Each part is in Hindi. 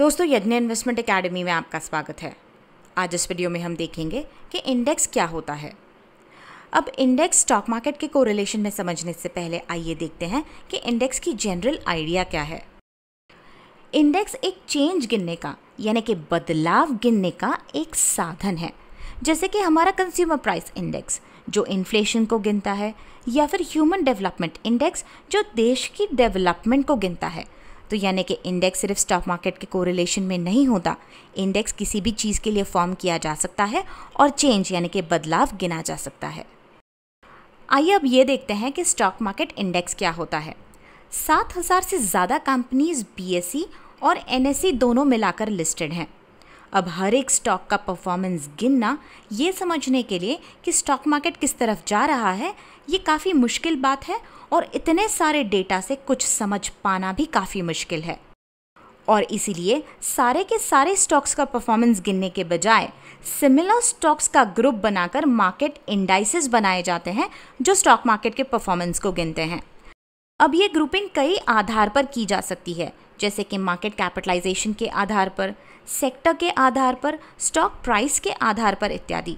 दोस्तों यज्ञ इन्वेस्टमेंट एकेडमी में आपका स्वागत है आज इस वीडियो में हम देखेंगे कि इंडेक्स क्या होता है अब इंडेक्स स्टॉक मार्केट के कोरिलेशन में समझने से पहले आइए देखते हैं कि इंडेक्स की जनरल आइडिया क्या है इंडेक्स एक चेंज गिनने का यानी कि बदलाव गिनने का एक साधन है जैसे कि हमारा कंज्यूमर प्राइस इंडेक्स जो इन्फ्लेशन को गिनता है या फिर ह्यूमन डेवलपमेंट इंडेक्स जो देश की डेवलपमेंट को गिनता है तो यानी कि इंडेक्स सिर्फ स्टॉक मार्केट के कोरिलेशन में नहीं होता इंडेक्स किसी भी चीज़ के लिए फॉर्म किया जा सकता है और चेंज यानी कि बदलाव गिना जा सकता है आइए अब ये देखते हैं कि स्टॉक मार्केट इंडेक्स क्या होता है सात हज़ार से ज़्यादा कंपनीज बी e और एन e दोनों मिलाकर लिस्टेड हैं अब हर एक स्टॉक का परफॉर्मेंस गिनना ये समझने के लिए कि स्टॉक मार्केट किस तरफ जा रहा है ये काफ़ी मुश्किल बात है और इतने सारे डेटा से कुछ समझ पाना भी काफ़ी मुश्किल है और इसीलिए सारे के सारे स्टॉक्स का परफॉर्मेंस गिनने के बजाय सिमिलर स्टॉक्स का ग्रुप बनाकर मार्केट इंडाइसिस बनाए जाते हैं जो स्टॉक मार्केट के परफॉर्मेंस को गिनते हैं अब ये ग्रुपिंग कई आधार पर की जा सकती है जैसे कि मार्केट कैपिटलाइजेशन के आधार पर सेक्टर के आधार पर स्टॉक प्राइस के आधार पर इत्यादि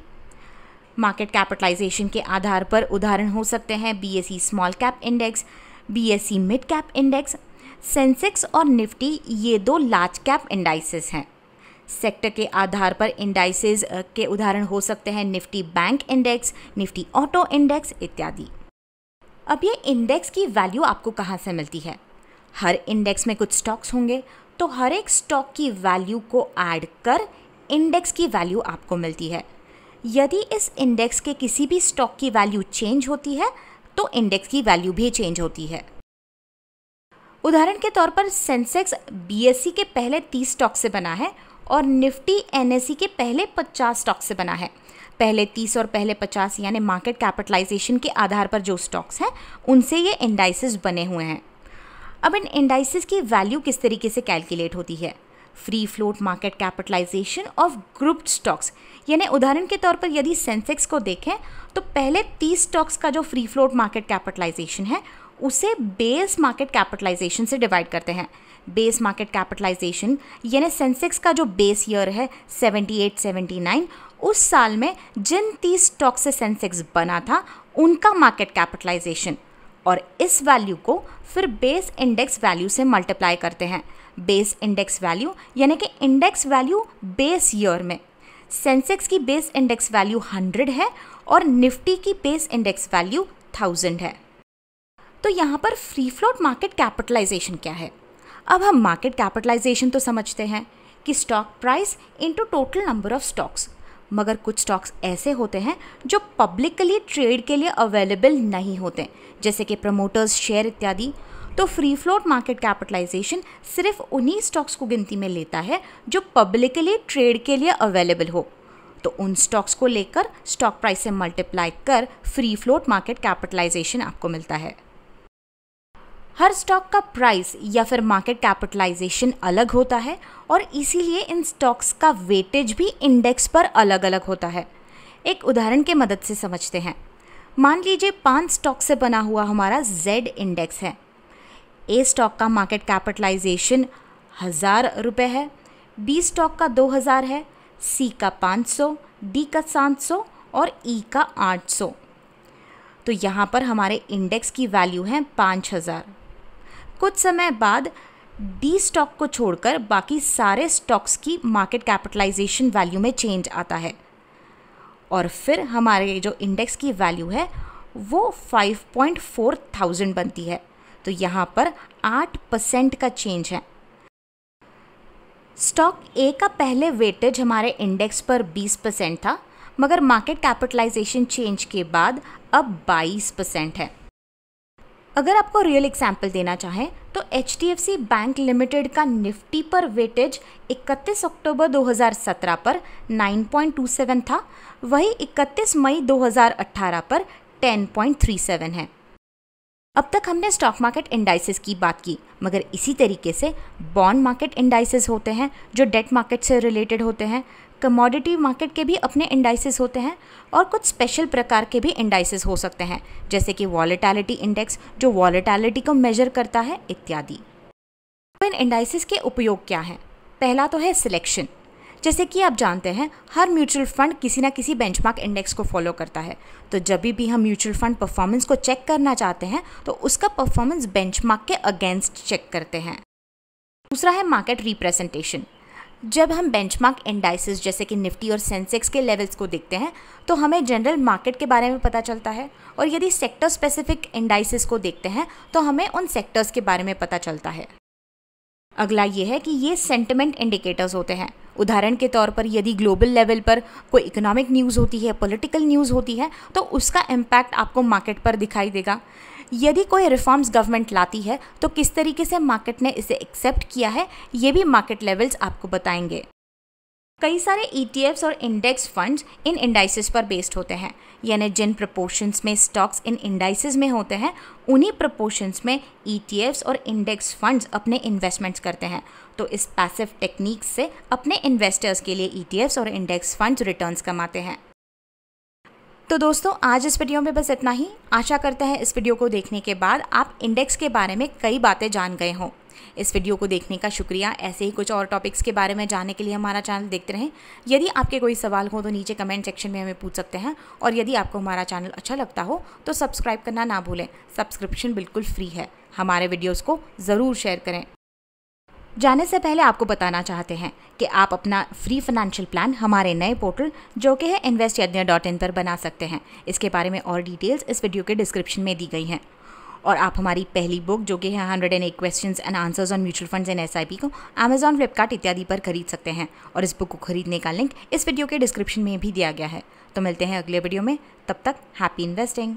मार्केट कैपिटलाइजेशन के आधार पर उदाहरण हो सकते हैं B S C small cap index B S C mid cap index Sensex और निफ्टी ये दो लार्ज कैप इंडाइसेस हैं सेक्टर के आधार पर इंडाइसेस के उदाहरण हो सकते हैं Nifty bank index Nifty auto index इत्यादि अब ये इंडेक्स की वैल्यू आपको कहाँ से मिलती है हर इंडेक्स में कुछ स्टॉक्स होंगे तो हर एक स्टॉक की वैल्यू को ऐड कर इंडेक्स की वैल्यू आपको मिलती है यदि इस इंडेक्स के किसी भी स्टॉक की वैल्यू चेंज होती है तो इंडेक्स की वैल्यू भी चेंज होती है उदाहरण के तौर पर सेंसेक्स बीएससी के पहले 30 स्टॉक से बना है और निफ्टी एनएससी e के पहले 50 स्टॉक से बना है पहले 30 और पहले 50 यानी मार्केट कैपिटलाइजेशन के आधार पर जो स्टॉक्स हैं उनसे ये इंडाइसिस बने हुए हैं अब इन इंडाइसिस की वैल्यू किस तरीके से कैलकुलेट होती है free float market capitalisation of grouped stocks यानी उदाहरण के तौर पर यदि सेंसेक्स को देखें तो पहले 30 स्टॉक्स का जो फ्री फ्लोट मार्केट कैपिटलाइजेशन है उसे बेस मार्केट कैपिटलाइजेशन से डिवाइड करते हैं बेस मार्केट कैपिटलाइजेशन यानी सेंसेक्स का जो बेस ईयर है 78 79 उस साल में जिन 30 स्टॉक्स से सेंसेक्स बना था उनका मार्केट कैपिटलाइजेशन और इस वैल्यू को फिर बेस इंडेक्स वैल्यू से मल्टीप्लाई करते हैं बेस इंडेक्स वैल्यू यानी कि इंडेक्स वैल्यू बेस ईयर में सेंसेक्स की बेस इंडेक्स वैल्यू 100 है और निफ्टी की बेस इंडेक्स वैल्यू 1000 है तो यहाँ पर फ्री फ्लोट मार्केट कैपिटलाइजेशन क्या है अब हम मार्केट कैपिटलाइजेशन तो समझते हैं कि stock price into total number of stocks मगर कुछ स्टॉक्स ऐसे होते हैं जो पब्लिकली ट्रेड के लिए अवेलेबल नहीं होते जैसे कि प्रमोटर्स शेयर इत्यादि तो फ्री फ्लोट मार्केट कैपिटलाइजेशन सिर्फ उन्हीं स्टॉक्स को गिनती में लेता है जो पब्लिकली ट्रेड के लिए अवेलेबल हो तो उन स्टॉक्स को लेकर स्टॉक प्राइस से मल्टीप्लाई कर फ्री फ्लोट मार्केट कैपिटलाइजेशन आपको मिलता है हर स्टॉक का प्राइस या फिर मार्केट कैपिटलाइजेशन अलग होता है और इसीलिए इन स्टॉक्स का वेटेज भी इंडेक्स पर अलग अलग होता है एक उदाहरण के मदद से समझते हैं मान लीजिए पांच स्टॉक से बना हुआ हमारा जेड इंडेक्स है ए स्टॉक का मार्केट कैपिटलाइजेशन हज़ार रुपये है बी स्टॉक का दो हज़ार है सी का पाँच सौ डी का सात सौ और ई e का आठ सौ तो यहाँ पर हमारे इंडेक्स की वैल्यू है पाँच हज़ार कुछ समय बाद डी स्टॉक को छोड़कर बाकी सारे स्टॉक्स की मार्केट कैपिटलाइजेशन वैल्यू में चेंज आता है और फिर हमारे जो इंडेक्स की वैल्यू है वो 5.4 थाउजेंड बनती है तो यहाँ पर 8 परसेंट का चेंज है स्टॉक ए का पहले वेटेज हमारे इंडेक्स पर 20 परसेंट था मगर मार्केट कैपिटलाइजेशन चेंज के बाद अब 22 परसेंट है अगर आपको रियल एग्जाम्पल देना चाहें तो एच बैंक लिमिटेड का निफ्टी पर वेटेज 31 अक्टूबर 2017 पर 9.27 था वही 31 मई 2018 पर 10.37 है अब तक हमने स्टॉक मार्केट इंडाइसेस की बात की मगर इसी तरीके से बॉन्ड मार्केट इंडाइसेस होते हैं जो डेट मार्केट से रिलेटेड होते हैं कमोडिटी मार्केट के भी अपने इंडाइसिस होते हैं और कुछ स्पेशल प्रकार के भी इंडाइसिस हो सकते हैं जैसे कि वॉलेटैलिटी इंडेक्स जो वॉलेटैलिटी को मेजर करता है इत्यादि तो इन इंडाइसिस के उपयोग क्या हैं पहला तो है सिलेक्शन जैसे कि आप जानते हैं हर म्यूचुअल फंड किसी ना किसी बेंचमार्क इंडेक्स को फॉलो करता है तो जब भी हम म्यूचुअल फंड परफॉर्मेंस को चेक करना चाहते हैं तो उसका परफॉर्मेंस बेंचमार्क के अगेंस्ट चेक करते हैं दूसरा है मार्केट रिप्रेजेंटेशन जब हम बेंचमार्क इंडाइसिस जैसे कि निफ्टी और सेंसेक्स के लेवल्स को देखते हैं तो हमें जनरल मार्केट के बारे में पता चलता है और यदि सेक्टर स्पेसिफिक इंडाइसिस को देखते हैं तो हमें उन सेक्टर्स के बारे में पता चलता है अगला ये है कि ये सेंटिमेंट इंडिकेटर्स होते हैं उदाहरण के तौर पर यदि ग्लोबल लेवल पर कोई इकोनॉमिक न्यूज़ होती है पॉलिटिकल न्यूज़ होती है तो उसका इम्पैक्ट आपको मार्केट पर दिखाई देगा यदि कोई रिफॉर्म्स गवर्नमेंट लाती है तो किस तरीके से मार्केट ने इसे एक्सेप्ट किया है ये भी मार्केट लेवल्स आपको बताएंगे कई सारे ई e और इंडेक्स फंड्स इन इंडाइसिस पर बेस्ड होते हैं यानी जिन प्रपोर्शंस में स्टॉक्स इन इंडाइसिस में होते हैं उन्हीं प्रपोर्शंस में ई e और इंडेक्स फंड्स अपने इन्वेस्टमेंट्स करते हैं तो इस पैसिव टेक्निक से अपने इन्वेस्टर्स के लिए ई e और इंडेक्स फंड्स रिटर्न्स कमाते हैं तो दोस्तों आज इस वीडियो में बस इतना ही आशा करते हैं इस वीडियो को देखने के बाद आप इंडेक्स के बारे में कई बातें जान गए हों इस वीडियो को देखने का शुक्रिया ऐसे ही कुछ और टॉपिक्स के बारे में जानने के लिए हमारा चैनल देखते रहें यदि आपके कोई सवाल हो तो नीचे कमेंट सेक्शन में हमें पूछ सकते हैं और यदि आपको हमारा चैनल अच्छा लगता हो तो सब्सक्राइब करना ना भूलें सब्सक्रिप्शन बिल्कुल फ्री है हमारे वीडियोज़ को ज़रूर शेयर करें जाने से पहले आपको बताना चाहते हैं कि आप अपना फ्री फाइनेंशियल प्लान हमारे नए पोर्टल जो कि है इन्वेस्ट डॉट इन पर बना सकते हैं इसके बारे में और डिटेल्स इस वीडियो के डिस्क्रिप्शन में दी गई हैं और आप हमारी पहली बुक जो कि है hundred and eight question and answers on mutual fund and S को अमेजॉन फ्लिपकार्ट इत्यादि पर खरीद सकते हैं और इस बुक को खरीदने का लिंक इस वीडियो के डिस्क्रिप्शन में भी दिया गया है तो मिलते हैं अगले वीडियो में तब तक हैप्पी इन्वेस्टिंग